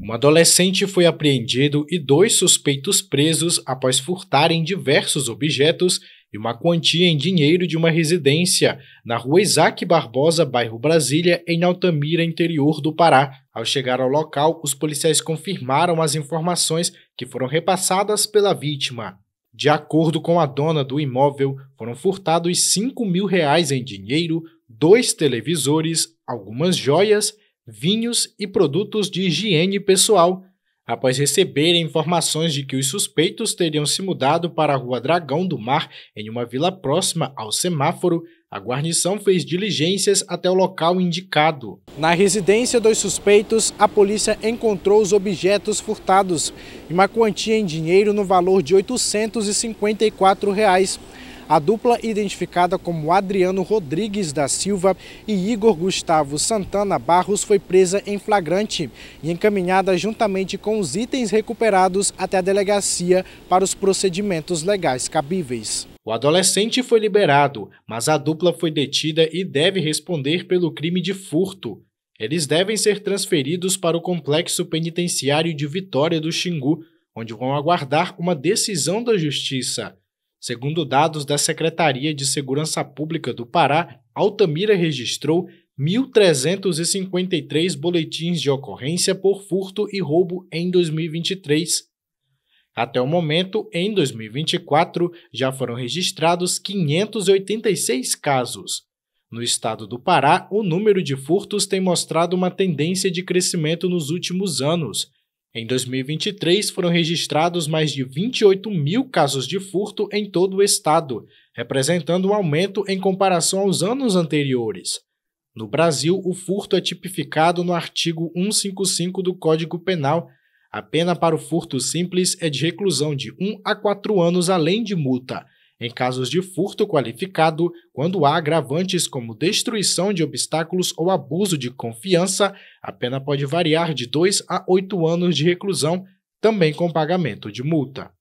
Um adolescente foi apreendido e dois suspeitos presos após furtarem diversos objetos e uma quantia em dinheiro de uma residência na rua Isaac Barbosa, bairro Brasília, em Altamira, interior do Pará. Ao chegar ao local, os policiais confirmaram as informações que foram repassadas pela vítima. De acordo com a dona do imóvel, foram furtados 5 mil reais em dinheiro, dois televisores, algumas joias vinhos e produtos de higiene pessoal, após receberem informações de que os suspeitos teriam se mudado para a Rua Dragão do Mar, em uma vila próxima ao semáforo, a guarnição fez diligências até o local indicado. Na residência dos suspeitos, a polícia encontrou os objetos furtados e uma quantia em dinheiro no valor de R$ 854. Reais. A dupla, identificada como Adriano Rodrigues da Silva e Igor Gustavo Santana Barros, foi presa em flagrante e encaminhada juntamente com os itens recuperados até a delegacia para os procedimentos legais cabíveis. O adolescente foi liberado, mas a dupla foi detida e deve responder pelo crime de furto. Eles devem ser transferidos para o complexo penitenciário de Vitória do Xingu, onde vão aguardar uma decisão da justiça. Segundo dados da Secretaria de Segurança Pública do Pará, Altamira registrou 1.353 boletins de ocorrência por furto e roubo em 2023. Até o momento, em 2024, já foram registrados 586 casos. No estado do Pará, o número de furtos tem mostrado uma tendência de crescimento nos últimos anos em 2023, foram registrados mais de 28 mil casos de furto em todo o estado, representando um aumento em comparação aos anos anteriores. No Brasil, o furto é tipificado no artigo 155 do Código Penal. A pena para o furto simples é de reclusão de 1 a 4 anos, além de multa. Em casos de furto qualificado, quando há agravantes como destruição de obstáculos ou abuso de confiança, a pena pode variar de 2 a 8 anos de reclusão, também com pagamento de multa.